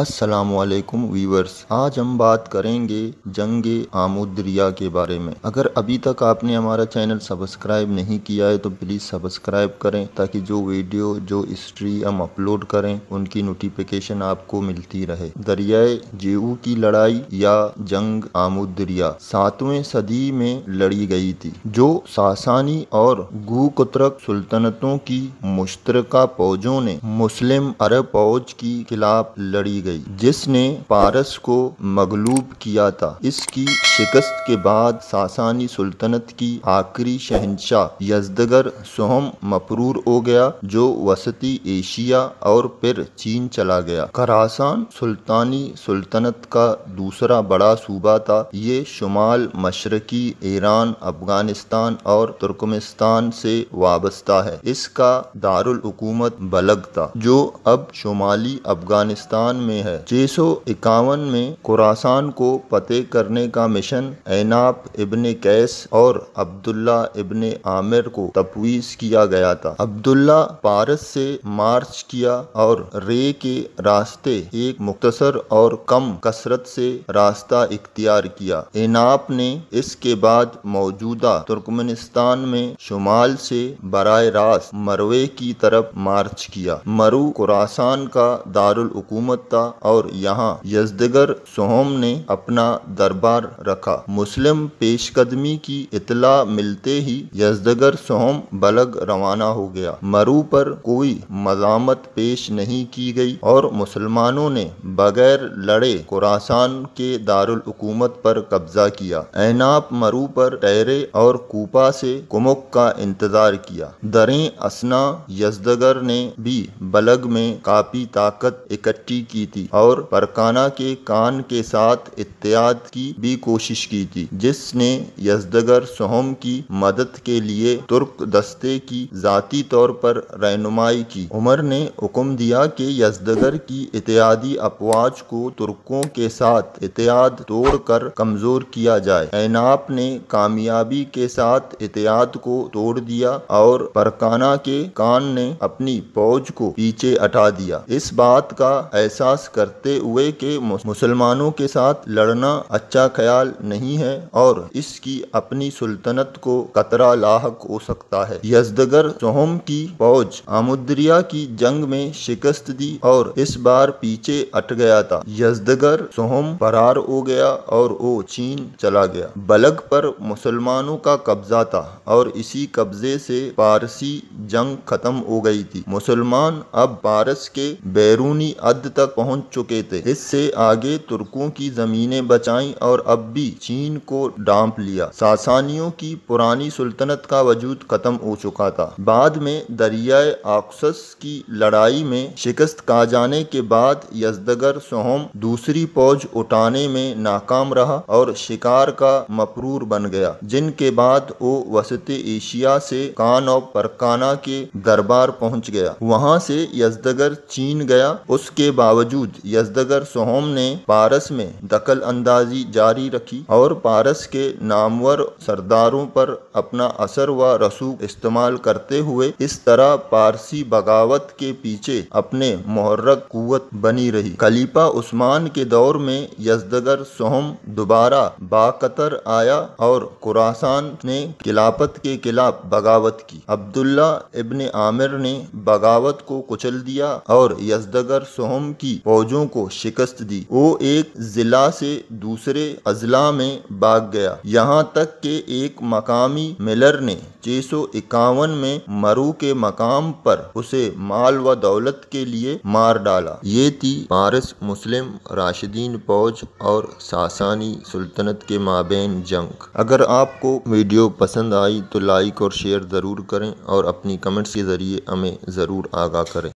असलकुम वीवर्स आज हम बात करेंगे जंग आमोदरिया के बारे में अगर अभी तक आपने हमारा चैनल सब्सक्राइब नहीं किया है तो प्लीज़ सब्सक्राइब करें ताकि जो वीडियो जो हिस्ट्री हम अपलोड करें उनकी नोटिफिकेशन आपको मिलती रहे दरियाए जेऊ की लड़ाई या जंग आमोदरिया सातवें सदी में लड़ी गई थी जो सासानी और गुकुतरक सुल्तनतों की मुश्तरका फौजों ने मुस्लिम अरब फौज के खिलाफ लड़ी गई जिसने पारस को मगलूब किया था इसकी शिकस्त के बाद सासानी सुल्तनत की आखिरी शहनशाह यजदगर सोहम मफरूर हो गया जो वसती एशिया और फिर चीन चला गया करासान सुल्तानी सुल्तनत का दूसरा बड़ा सूबा था ये शुमाल मशरकी ईरान अफगानिस्तान और तुर्कमिस्तान से वाबस्ता है इसका दारुल हुकूमत बलग था जो अब शुमाली अफगानिस्तान में में है छह में खुरासान को फतेह करने का मिशन ऐनाब इबन कैस और अब्दुल्ला इबन आमिर को तफवीज किया गया था अब्दुल्ला पारस से मार्च किया और रे के रास्ते एक मुख्तसर और कम कसरत से रास्ता इख्तियार किया एनाब ने इसके बाद मौजूदा तुर्कमेनिस्तान में शुमाल से बराए रास्त मरवे की तरफ मार्च किया मरु खुरासान का दारुल हुकूमत था और यहाँ यजदगर सोहम ने अपना दरबार रखा मुस्लिम पेशकदमी की इतला मिलते ही यजदगर सोहम बलग रवाना हो गया मरु पर कोई मजामत पेश नहीं की गई और मुसलमानों ने बगैर लड़े कुरासान के दारुल दारकूमत पर कब्जा किया ऐनाप मरु पर ठहरे और कूपा से कुमुक का इंतजार किया दरें असना यजदगर ने भी बलग में काफ़ी ताकत इकट्ठी की थी और परकाना के कान के साथ इत्याद की भी कोशिश की थी जिसने यजदगर सोहम की मदद के लिए तुर्क दस्ते की जाती तौर पर रहनुमाई की उमर ने हुक्म दिया कि यजदगर की इत्यादी अपवाज को तुर्कों के साथ इत्याद तोड़कर कमजोर किया जाए ऐनाप ने कामयाबी के साथ इत्याद को तोड़ दिया और परकाना के कान ने अपनी फौज को पीछे हटा दिया इस बात का ऐसा एहसास करते हुए कि मुसलमानों के साथ लड़ना अच्छा ख्याल नहीं है और इसकी अपनी सुल्तनत को कतरा लाक हो सकता है यजदगर सोहम की फौज आमुद्रिया की जंग में शिकस्त दी और इस बार पीछे अट गया था यजदगर सोहम फरार हो गया और वो चीन चला गया बलग पर मुसलमानों का कब्जा था और इसी कब्जे से पारसी जंग खत्म हो गई थी मुसलमान अब पारस के बैरूनी अद तक पहुंच चुके थे इससे आगे तुर्कों की जमीनें बचाई और अब भी चीन को डांप लिया सासानियों की पुरानी सुल्तनत का वजूद खत्म हो चुका था बाद में दरियाए आक्सस की लड़ाई में शिकस्त का जाने के बाद यजदगर सोहम दूसरी फौज उठाने में नाकाम रहा और शिकार का मपरूर बन गया जिनके बाद वो वसत एशिया से कान और परकाना के दरबार पहुंच गया वहां से यजदगर चीन गया उसके बावजूद बावजूद यजदगर सोहम ने पारस में दखल अंदाजी जारी रखी और पारस के नामवर सरदारों पर अपना असर व रसूख इस्तेमाल करते हुए इस तरह पारसी बगावत के पीछे अपने मुहर्रक कुत बनी रही खलीफा उस्मान के दौर में यजदगर सोहम दोबारा बाकतर आया और कुरासान ने खिलाफत के खिलाफ बगावत की अब्दुल्ला इब्ने आमिर ने बगावत को कुचल दिया और यजदगर सोहम की फौजों को शिकस्त दी वो एक जिला से दूसरे अजला में भाग गया यहाँ तक के एक मकामी मिलर ने छह में मरु के मकाम पर उसे माल व दौलत के लिए मार डाला ये थी पारस मुस्लिम राशिदीन फौज और सासानी सुल्तनत के माबेन जंग अगर आपको वीडियो पसंद आई तो लाइक और शेयर ज़रूर करें और अपनी कमेंट्स के ज़रिए हमें ज़रूर आगाह करें